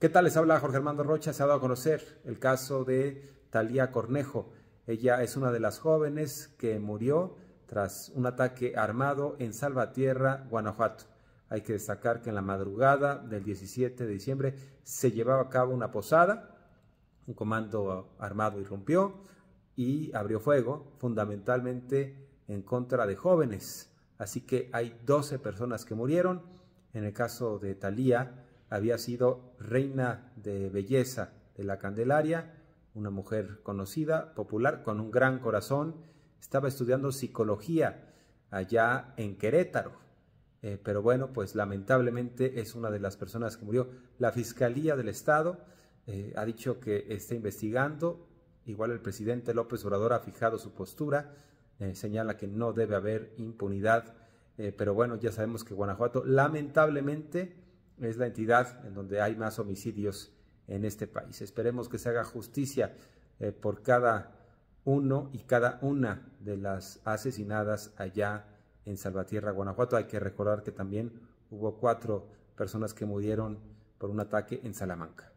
¿Qué tal? Les habla Jorge Armando Rocha. Se ha dado a conocer el caso de Talía Cornejo. Ella es una de las jóvenes que murió tras un ataque armado en Salvatierra, Guanajuato. Hay que destacar que en la madrugada del 17 de diciembre se llevaba a cabo una posada, un comando armado irrumpió y abrió fuego fundamentalmente en contra de jóvenes. Así que hay 12 personas que murieron. En el caso de Talía, había sido reina de belleza de la Candelaria, una mujer conocida, popular, con un gran corazón. Estaba estudiando psicología allá en Querétaro. Eh, pero bueno, pues lamentablemente es una de las personas que murió. La Fiscalía del Estado eh, ha dicho que está investigando. Igual el presidente López Obrador ha fijado su postura. Eh, señala que no debe haber impunidad. pero bueno, ya sabemos que Guanajuato lamentablemente es la entidad en donde hay más homicidios en este país. Esperemos que se haga justicia eh, por cada uno y cada una de las asesinadas allá en Salvatierra, Guanajuato. Hay que recordar que también hubo cuatro personas que murieron por un ataque en Salamanca.